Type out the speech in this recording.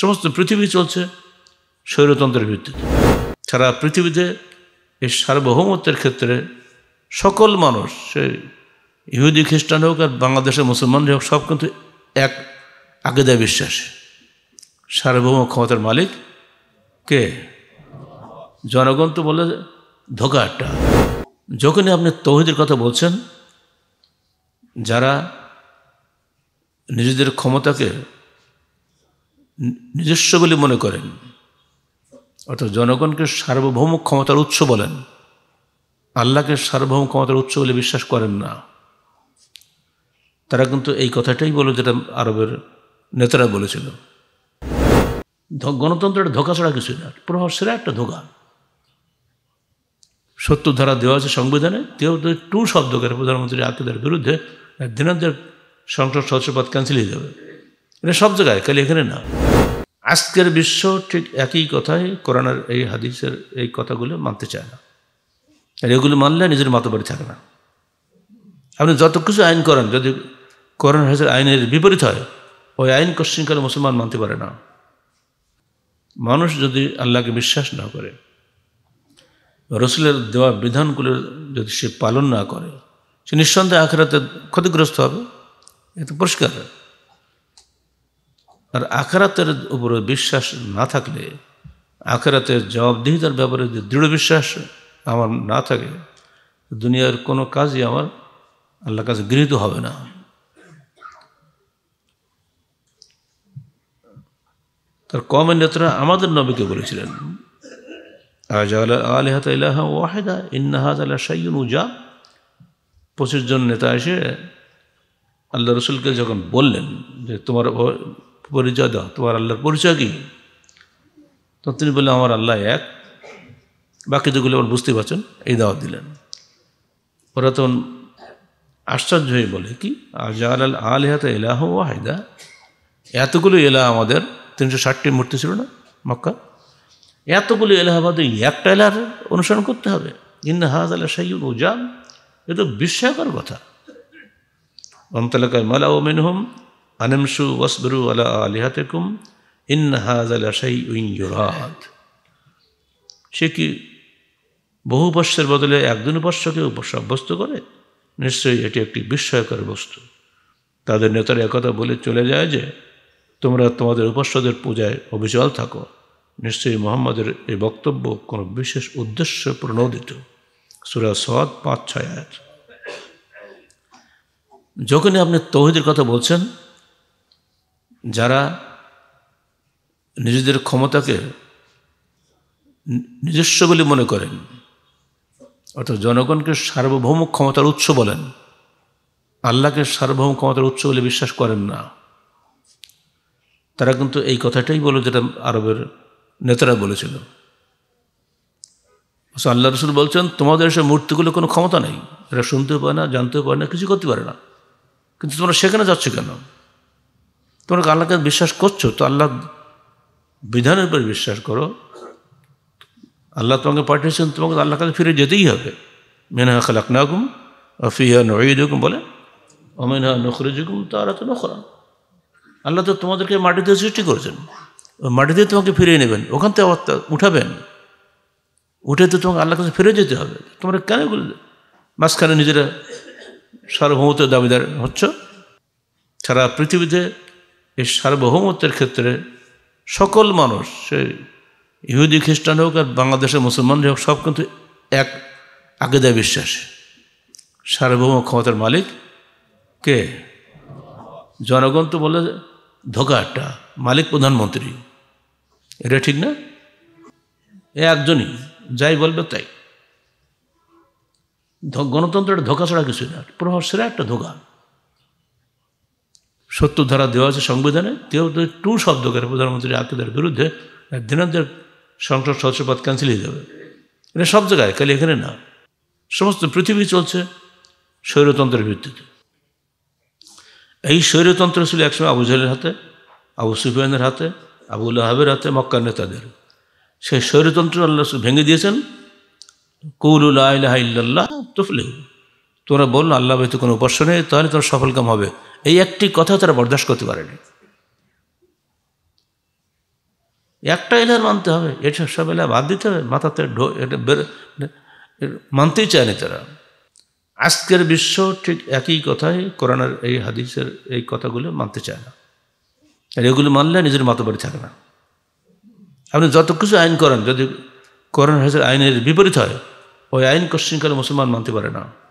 সমস্ত পৃথিবী চলছে স্বৈরতন্ত্রের ভিত্তিতে সারা পৃথিবীতে এই সার্বভৌমত্বের ক্ষেত্রে সকল মানুষ সে ইহুদি খ্রিস্টান হোক আর বাংলাদেশের মুসলমান হোক সব কিন্তু এক দেয় বিশ্বাস সার্বভৌম ক্ষমতার মালিক কে জনগণ তো বলে ধোকা একটা যখনই আপনি তহিদের কথা বলছেন যারা নিজেদের ক্ষমতাকে নিজস্ব বলে মনে করেন অর্থাৎ জনগণকে সার্বভৌম ক্ষমতার উৎস বলেন আল্লাহকে সার্বভৌম ক্ষমতার উৎস বলে বিশ্বাস করেন না তারা কিন্তু এই কথাটাই বলো যেটা আরবের নেতারা বলেছিল গণতন্ত্রের ধোকা ছাড়া কিছু না প্রভাব সেরা একটা ধোকা সত্য ধারা দেওয়া আছে সংবিধানে কেউ টু শব্দ করে প্রধানমন্ত্রী আকিদার বিরুদ্ধে দিনান্তের সংসদ সদস্যপদ ক্যান্সেল হয়ে যাবে এটা সব জায়গায় খালি এখানে না আজকের বিশ্ব ঠিক একই কথাই কোরআনের এই হাদিসের এই কথাগুলো মানতে চায় না আর এগুলো মানলে নিজের মাতবাড়ি থাকে না আপনি যত কিছু আইন করেন যদি কোরআন হাজার আইনের বিপরীত হয় ওই আইন কশ্চিনকালে মুসলমান মানতে পারে না মানুষ যদি আল্লাহকে বিশ্বাস না করে রসুলের দেওয়া বিধানগুলো যদি সে পালন না করে সে নিঃসন্দেহে আখেরাতে ক্ষতিগ্রস্ত হবে এ তো পরিষ্কার আর আখেরাতের উপরে বিশ্বাস না থাকলে আখেরাতের জবাবদিহিতার ব্যাপারে যে দৃঢ় বিশ্বাস আমার না থাকে দুনিয়ার কোনো কাজই আমার আল্লাহর কাছে গৃহীত হবে না তার কমের নেতারা আমাদের নবীকে বলেছিলেন ওয়াহেদা পঁচিশ জন নেতা এসে আল্লাহ রসুলকে যখন বললেন যে তোমার পরিচয় দাও তোমার আল্লাহর পরিচয় কী তো তিনি বললেন আমার আল্লাহ এক বাকি যেগুলো আমার বুঝতে পারছেন এই দাওয়াত দিলেন ওরা তখন আশ্চর্য হয়ে বলে কি আজাল আল আল এলাহ ও হায়দা এতগুলো এলাহ আমাদের তিনশো ষাটটি মূর্তি ছিল না মক্কা এতগুলো এলাহাবাদে একটা এলাহার অনুসরণ করতে হবে ইন্না হাজ আল্লাহ সাইয়ুন উজাম এ তো বিস্ময়কর কথা অন্তলাকায় মালা ও মেনহুম আনামসু ওয়াসবরু আলা আলিহাতেকুম ইনহাজাদ সে কি বহু উপাস্যের বদলে একদিন উপাস্যকে সাব্যস্ত করে নিশ্চয়ই এটি একটি বিস্ময়কর বস্তু তাদের নেতারা একথা বলে চলে যায় যে তোমরা তোমাদের উপাস্যদের পূজায় অবিচল থাকো নিশ্চয়ই মোহাম্মদের এই বক্তব্য কোনো বিশেষ উদ্দেশ্য প্রণোদিত সুরা সদ পাঁচ ছয় যখনই আপনি তৌহিদের কথা বলছেন যারা নিজেদের ক্ষমতাকে নিজস্ব বলে মনে করেন অর্থাৎ জনগণকে সার্বভৌম ক্ষমতার উৎস বলেন আল্লাহকে সার্বভৌম ক্ষমতার উৎস বলে বিশ্বাস করেন না তারা কিন্তু এই কথাটাই বলে যেটা আরবের নেতারা বলেছিল আল্লাহ রসুল বলছেন তোমাদের সে মূর্তিগুলো কোনো ক্ষমতা নেই এরা শুনতেও পারে না জানতেও পারে না কিছু করতে পারে না কিন্তু তোমরা সেখানে যাচ্ছ কেন তোমরা আল্লাহকে বিশ্বাস করছো তো আল্লাহ বিধানের উপর বিশ্বাস করো আল্লাহ তোমাকে পাঠিয়েছেন তোমাকে আল্লাহ কাছে ফিরে যেতেই হবে মেনহা খালাক নাকুম ফিহা নহিদুকুম বলে অমেনহা নখরুজুকুম তারা তো নখরা আল্লাহ তো তোমাদেরকে মাটিতে সৃষ্টি করেছেন মাটিতে তোমাকে ফিরিয়ে নেবেন ওখান থেকে উঠাবেন উঠে তো তোমাকে আল্লাহ কাছে ফিরে যেতে হবে তোমরা কেন করলে মাঝখানে নিজেরা সার্বভৌমত্বের দাবিদার হচ্ছ সারা পৃথিবীতে এই সার্বভৌমত্বের ক্ষেত্রে সকল মানুষ সে ইহুদি খ্রিস্টান হোক আর বাংলাদেশের মুসলমান হোক সব কিন্তু এক আগে দেয় বিশ্বাস সার্বভৌম ক্ষমতার মালিক কে জনগণ তো বলে ধোকা একটা মালিক প্রধানমন্ত্রী এটা ঠিক না এ একজনই যাই বলবে তাই গণতন্ত্র একটা ধোকা ছাড়া কিছু না প্রভাব সেরা একটা ধোকা সত্য ধারা দেওয়া আছে সংবিধানে তেও টু শব্দ করে প্রধানমন্ত্রী আকিদের বিরুদ্ধে দিনান্তের সংসদ সদস্যপদ ক্যান্সেল হয়ে যাবে এটা সব জায়গায় খালি এখানে না সমস্ত পৃথিবী চলছে স্বৈরতন্ত্রের ভিত্তিতে এই স্বৈরতন্ত্র ছিল একসময় আবু জাহের হাতে আবু সুফিয়ানের হাতে আবু আহাবের হাতে মক্কার নেতাদের সেই স্বৈরতন্ত্র আল্লাহ ভেঙে দিয়েছেন কৌলুল্লাহ ইল্লাল্লাহ তুফলে তোমরা বললো আল্লাহ ব্যতীত কোনো উপাস্য নেই তাহলে সফল সফলকাম হবে এই একটি কথাও তারা বরদাস্ত করতে পারেনি একটা এলার মানতে হবে এটা সব এলা বাদ দিতে হবে মাথাতে ঢো এটা মানতেই চায়নি তারা আজকের বিশ্ব ঠিক একই কথাই করোনার এই হাদিসের এই কথাগুলো মানতে চায় না আর এগুলো মানলে নিজের মাতবাড়ি থাকে না আপনি যত কিছু আইন করেন যদি করোনা হাজার আইনের বিপরীত হয় ওই আইন কোশ্চিনকালে মুসলমান মানতে পারে না